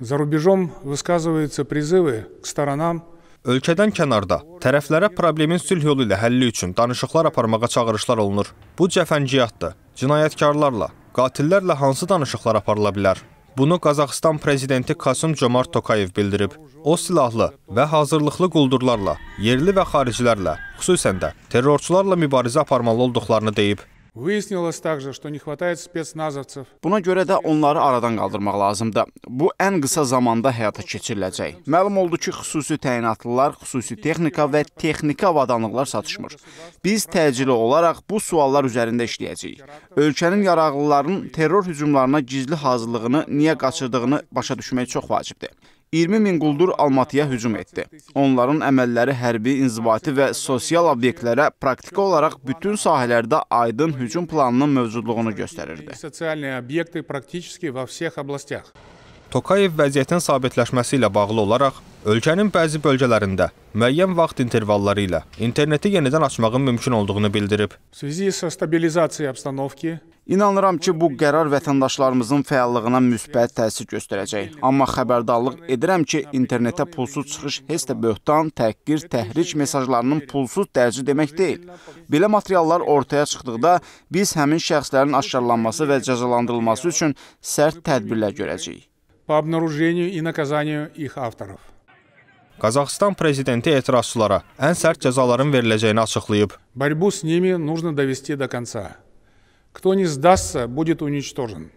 За рубежом высказываются призывы к сторонам Ölkədən kənarda tərəflərə problemin sülh yolu ilə həlli üçün danışıqlar aparmağa çağırışlar olunur. Bu cəfəngiyatdır. Cinayətkarlarla, qatillərlə hansı danışıqlar aparıla bilər? Bunu Qazaxıstan prezidenti Kasım Comart Tokayev bildirib. O silahlı və hazırlıqlı quldurlarla, yerli və xaricilərlə, xüsusən də terrorçularla mübarizə aparmalı olduqlarını deyib. Buna görə də onları aradan qaldırmaq lazımdır. Bu ən qısa zamanda həyata keçiriləcək. Məlum oldu ki, xüsusi təyinatlılar, xüsusi texnika və texniki avadanlıqlar satışmır. Biz təcili olaraq bu suallar üzərində işləyəcəyik. Ölkənin yararlılarının terror hücumlarına gizli hazırlığını niyə qaçırdığını başa düşmək çox vacibdir. 20 min quldur Almatıya hücum etdi. Onların əməlləri hərbi, inzibati və sosial obyektlərə praktiki olaraq bütün sahələrdə aydın hücum planının mövcudluğunu göstərirdi. Tokayev vəziyyətin sabitləşməsi ilə bağlı olaraq ölkənin bəzi bölgələrində müəyyən vaxt intervalları ilə interneti yenidən açmağın mümkün olduğunu bildirib. İnanıram ki, bu qərar vətəndaşlarımızın fəallığına müsbət təsir göstərəcək. Amma xəbərdarlıq edirəm ki, internetə pulsuz çıxış heç də böhtan, təhqir, təhrik mesajlarının pulsuz dərci demək deyil. Belə materiallar ortaya çıxdıqda biz həmin şəxslərin aşkarlanması və cəzalandırılması üçün sərt tədbirlər görəcəyik. По обнаружению и наказанию их авторов. Qazaxıstan prezidenti etirazçılara ən sərt cəzaların veriləcəyini açıqlayıb. Борьбу с ними нужно довести до конца. Кто не сдастся, будет уничтожен.